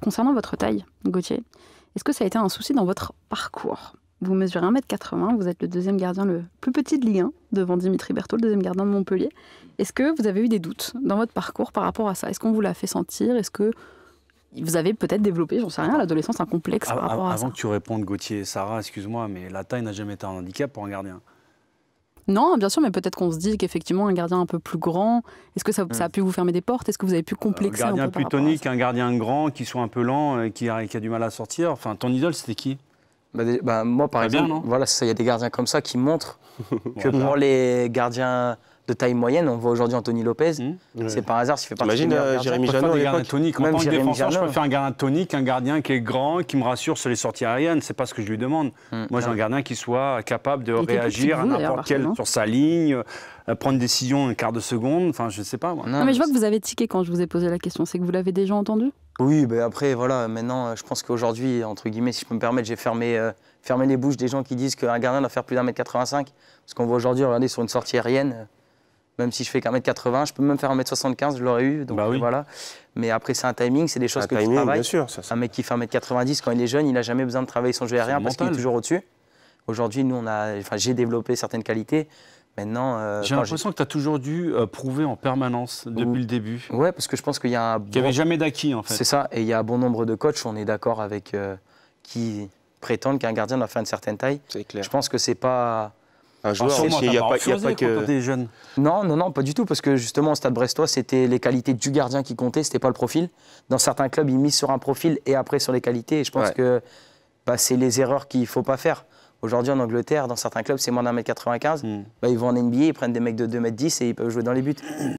Concernant votre taille, Gauthier, est-ce que ça a été un souci dans votre parcours Vous mesurez 1m80, vous êtes le deuxième gardien le plus petit de Ligue 1, devant Dimitri Berthaud, le deuxième gardien de Montpellier. Est-ce que vous avez eu des doutes dans votre parcours par rapport à ça Est-ce qu'on vous l'a fait sentir Est-ce que vous avez peut-être développé, j'en sais rien, l'adolescence, un complexe par rapport à, avant ça Avant que tu répondes, Gauthier Sarah, excuse-moi, mais la taille n'a jamais été un handicap pour un gardien. Non, bien sûr, mais peut-être qu'on se dit qu'effectivement, un gardien un peu plus grand, est-ce que ça, a mm. pu vous fermer des portes Est-ce que vous avez pu euh, complexer un peu Un gardien tonique, un gardien grand, qui soit un peu lent, qui, a, qui a, du mal à sortir. Enfin, ton idole, c'était qui bah, bah, Moi, par exemple, bien, voilà, il y a des gardiens comme ça qui montrent que pour les gardiens de taille moyenne. On voit aujourd'hui Anthony Lopez. Hmm. C'est par hasard s'il fait partie Imagine euh, Jérémy Janot à l'époque. En tant que défenseur, je préfère un gardien tonique, un gardien qui est grand, qui me rassure sur les sorties aériennes. C'est pas ce que je lui demande. Hmm. Moi, j'ai un gardien qui soit capable de réagir à n'importe quel sur sa ligne, euh, prendre une décision un quart de seconde. Enfin, je sais pas. Non, mais je vois que vous avez tiqué quand je vous ai posé la question. C'est que vous l'avez déjà entendu Oui, ben après, voilà. Maintenant, euh, je pense qu'aujourd'hui, entre guillemets, si je peux me permettre, j'ai fermé. les bouches des gens qui disent qu'un gardien doit faire plus d'un mètre 85. Parce qu'on voit aujourd'hui, regardez, sur une sortie aérienne, même si je fais qu'un mètre 80, je peux même faire un mètre 75, je l'aurais eu. Donc bah voilà. Mais après, c'est un timing, c'est des choses que tu travailles. ça, un mec qui fait un mètre 90 quand il est jeune, il n'a jamais besoin de travailler son jeu rien parce qu'il est toujours au-dessus. Aujourd'hui, nous, on a, enfin, j'ai développé certaines qualités. Maintenant, euh, j'ai l'impression que tu as toujours dû euh, prouver en permanence depuis le début. Ouais, parce que je pense qu'il y a un. Bon... n'y avait jamais d'acquis en fait. C'est ça, et il y a un bon nombre de coachs, on est d'accord avec euh, qui prétendent qu'un gardien doit faire une certaine taille. C'est clair. Je pense que c'est pas un joueur. il a, pas, que. Des Non, non, non, pas du tout, parce que justement, au stade brestois, c'était les qualités du gardien qui comptaient, c'était pas le profil. Dans certains clubs, ils misent sur un profil et après sur les qualités. Et je pense que bah, c'est les erreurs qu'il ne faut pas faire. Aujourd'hui, en Angleterre, dans certains clubs, c'est moins d'un mètre 95. vingt hmm. Bah, ils vont en NBA, ils prennent des mecs de 2 mètres 10 et ils peuvent jouer dans les buts.